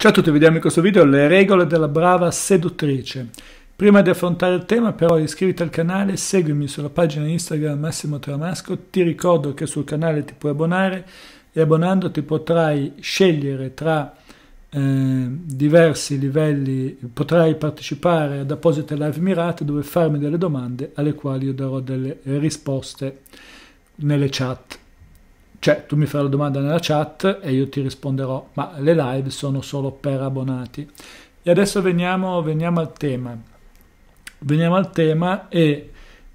Ciao a tutti, vediamo in questo video le regole della brava seduttrice. Prima di affrontare il tema però iscriviti al canale, seguimi sulla pagina Instagram Massimo Tramasco, ti ricordo che sul canale ti puoi abbonare e abbonandoti potrai scegliere tra eh, diversi livelli, potrai partecipare ad apposite live mirate dove farmi delle domande alle quali io darò delle risposte nelle chat. Cioè, tu mi fai la domanda nella chat e io ti risponderò, ma le live sono solo per abbonati. E adesso veniamo, veniamo al tema. Veniamo al tema e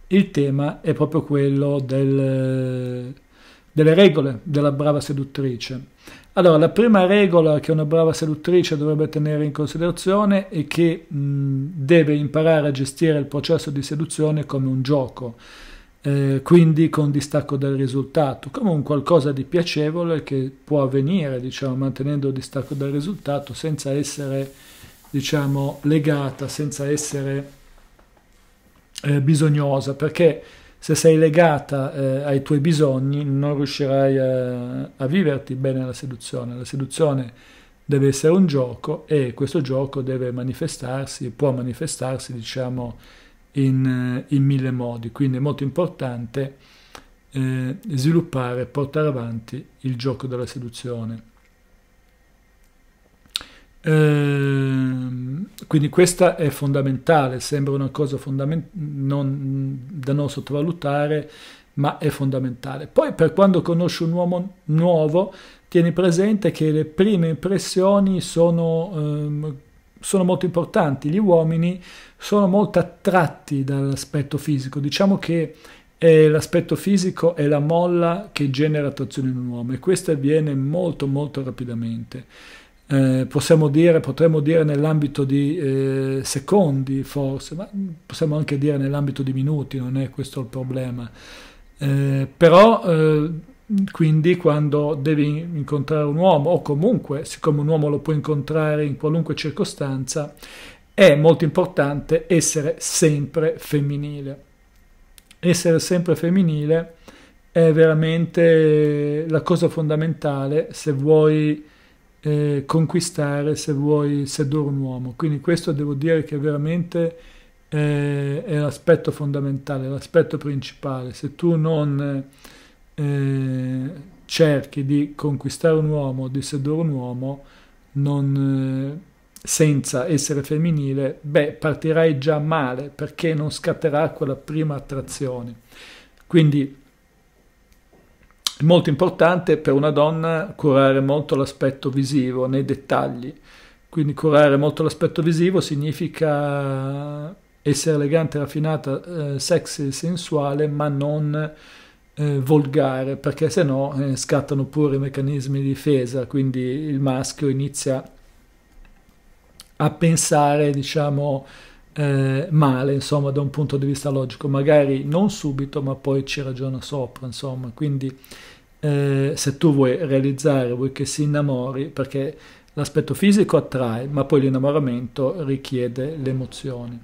il tema è proprio quello del, delle regole della brava seduttrice. Allora, la prima regola che una brava seduttrice dovrebbe tenere in considerazione è che mh, deve imparare a gestire il processo di seduzione come un gioco eh, quindi con distacco dal risultato, come un qualcosa di piacevole che può avvenire, diciamo, mantenendo il distacco dal risultato senza essere, diciamo, legata, senza essere eh, bisognosa, perché se sei legata eh, ai tuoi bisogni non riuscirai a, eh, a viverti bene la seduzione. La seduzione deve essere un gioco e questo gioco deve manifestarsi, può manifestarsi, diciamo, in, eh, in mille modi, quindi è molto importante eh, sviluppare, portare avanti il gioco della seduzione. Ehm, quindi questa è fondamentale, sembra una cosa fondament- non, da non sottovalutare, ma è fondamentale. Poi per quando conosci un uomo nuovo, tieni presente che le prime impressioni sono ehm, sono molto importanti. Gli uomini sono molto attratti dall'aspetto fisico. Diciamo che l'aspetto fisico è la molla che genera attrazione in un uomo e questo avviene molto molto rapidamente. Eh, possiamo dire, potremmo dire nell'ambito di eh, secondi forse, ma possiamo anche dire nell'ambito di minuti, non è questo il problema. Eh, però eh, quindi quando devi incontrare un uomo o comunque siccome un uomo lo puoi incontrare in qualunque circostanza è molto importante essere sempre femminile. Essere sempre femminile è veramente la cosa fondamentale se vuoi eh, conquistare, se vuoi sedurre un uomo. Quindi questo devo dire che veramente eh, è l'aspetto fondamentale, l'aspetto principale. Se tu non... Eh, eh, cerchi di conquistare un uomo, di sedurre un uomo, non, eh, senza essere femminile, beh, partirai già male perché non scatterà quella prima attrazione. Quindi è molto importante per una donna curare molto l'aspetto visivo, nei dettagli. Quindi curare molto l'aspetto visivo significa essere elegante, raffinata, eh, sexy, sensuale, ma non eh, volgare, perché se no eh, scattano pure i meccanismi di difesa, quindi il maschio inizia a pensare, diciamo, eh, male, insomma, da un punto di vista logico, magari non subito, ma poi ci ragiona sopra, insomma, quindi eh, se tu vuoi realizzare, vuoi che si innamori, perché l'aspetto fisico attrae, ma poi l'innamoramento richiede le emozioni.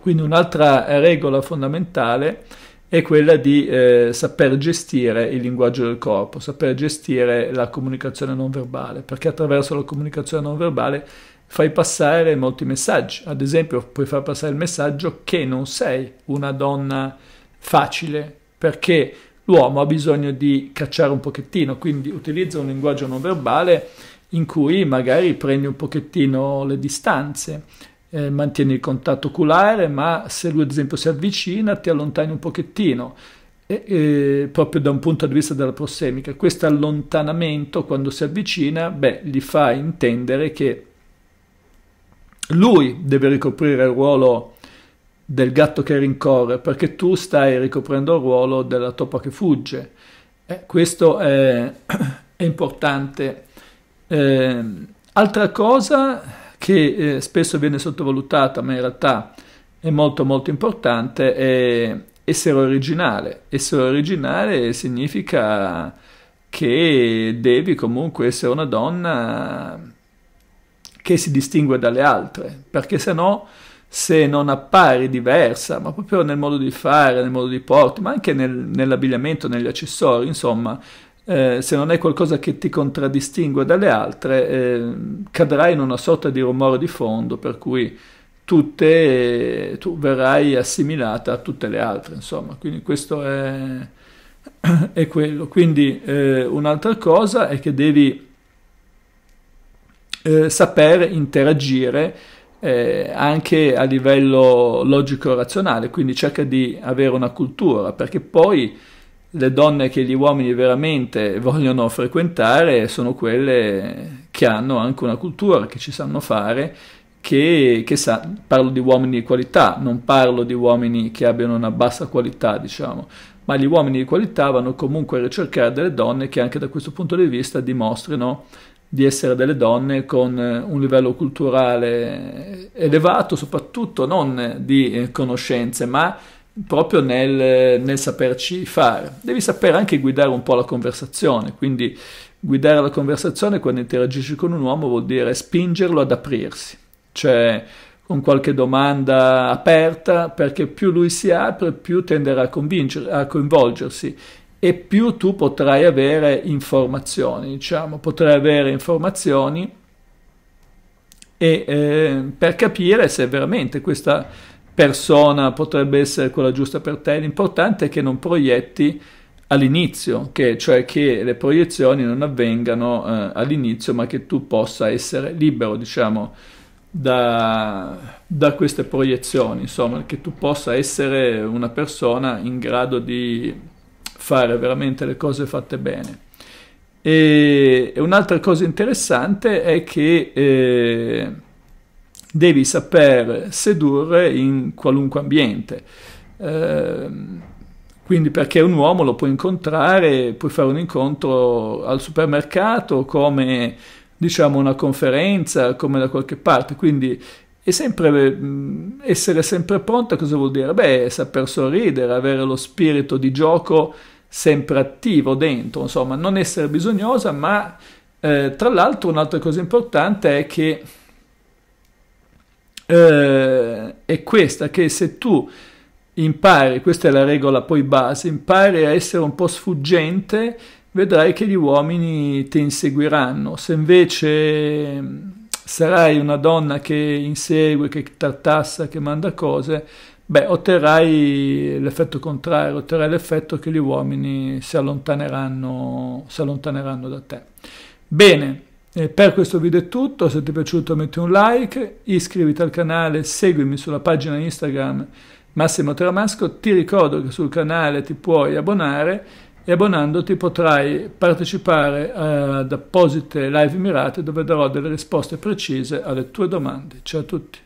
Quindi un'altra regola fondamentale è quella di eh, saper gestire il linguaggio del corpo, saper gestire la comunicazione non verbale, perché attraverso la comunicazione non verbale fai passare molti messaggi. Ad esempio, puoi far passare il messaggio che non sei una donna facile, perché l'uomo ha bisogno di cacciare un pochettino, quindi utilizza un linguaggio non verbale in cui magari prendi un pochettino le distanze eh, mantieni il contatto oculare, ma se lui ad esempio si avvicina ti allontani un pochettino. E, e, proprio da un punto di vista della prossemica, questo allontanamento quando si avvicina, beh, gli fa intendere che lui deve ricoprire il ruolo del gatto che rincorre, perché tu stai ricoprendo il ruolo della topa che fugge. Eh, questo è, è importante. Eh, altra cosa che eh, spesso viene sottovalutata ma in realtà è molto molto importante è essere originale. Essere originale significa che devi comunque essere una donna che si distingue dalle altre, perché se no se non appari diversa, ma proprio nel modo di fare, nel modo di porti, ma anche nel, nell'abbigliamento, negli accessori, insomma, eh, se non è qualcosa che ti contraddistingue dalle altre, eh, cadrai in una sorta di rumore di fondo per cui tutte, eh, tu verrai assimilata a tutte le altre, insomma. Quindi questo è, è quello. Quindi eh, un'altra cosa è che devi eh, sapere interagire eh, anche a livello logico-razionale, quindi cerca di avere una cultura, perché poi le donne che gli uomini veramente vogliono frequentare sono quelle che hanno anche una cultura, che ci sanno fare, che, che sa, parlo di uomini di qualità, non parlo di uomini che abbiano una bassa qualità, diciamo, ma gli uomini di qualità vanno comunque a ricercare delle donne che anche da questo punto di vista dimostrino di essere delle donne con eh, un livello culturale elevato, soprattutto non di eh, conoscenze, ma proprio nel, nel, saperci fare. Devi sapere anche guidare un po' la conversazione, quindi guidare la conversazione quando interagisci con un uomo vuol dire spingerlo ad aprirsi, cioè con qualche domanda aperta, perché più lui si apre, più tenderà a, a coinvolgersi e più tu potrai avere informazioni, diciamo, potrai avere informazioni e, eh, per capire se veramente questa persona potrebbe essere quella giusta per te, l'importante è che non proietti all'inizio, che, cioè che le proiezioni non avvengano eh, all'inizio, ma che tu possa essere libero, diciamo, da, da, queste proiezioni, insomma, che tu possa essere una persona in grado di fare veramente le cose fatte bene. E, e un'altra cosa interessante è che eh, devi saper sedurre in qualunque ambiente. Eh, quindi perché un uomo lo puoi incontrare, puoi fare un incontro al supermercato come diciamo una conferenza, come da qualche parte. Quindi è sempre, essere sempre pronta cosa vuol dire? Beh, saper sorridere, avere lo spirito di gioco sempre attivo dentro, insomma, non essere bisognosa, ma eh, tra l'altro un'altra cosa importante è che eh, è questa, che se tu impari, questa è la regola poi base, impari a essere un po' sfuggente, vedrai che gli uomini ti inseguiranno. Se invece mm, sarai una donna che insegue, che tartassa, che manda cose, beh, otterrai l'effetto contrario, otterrai l'effetto che gli uomini si allontaneranno, si allontaneranno da te. Bene. E per questo video è tutto, se ti è piaciuto metti un like, iscriviti al canale, seguimi sulla pagina Instagram Massimo Tramasco, ti ricordo che sul canale ti puoi abbonare e abbonandoti potrai partecipare eh, ad apposite live mirate dove darò delle risposte precise alle tue domande. Ciao a tutti!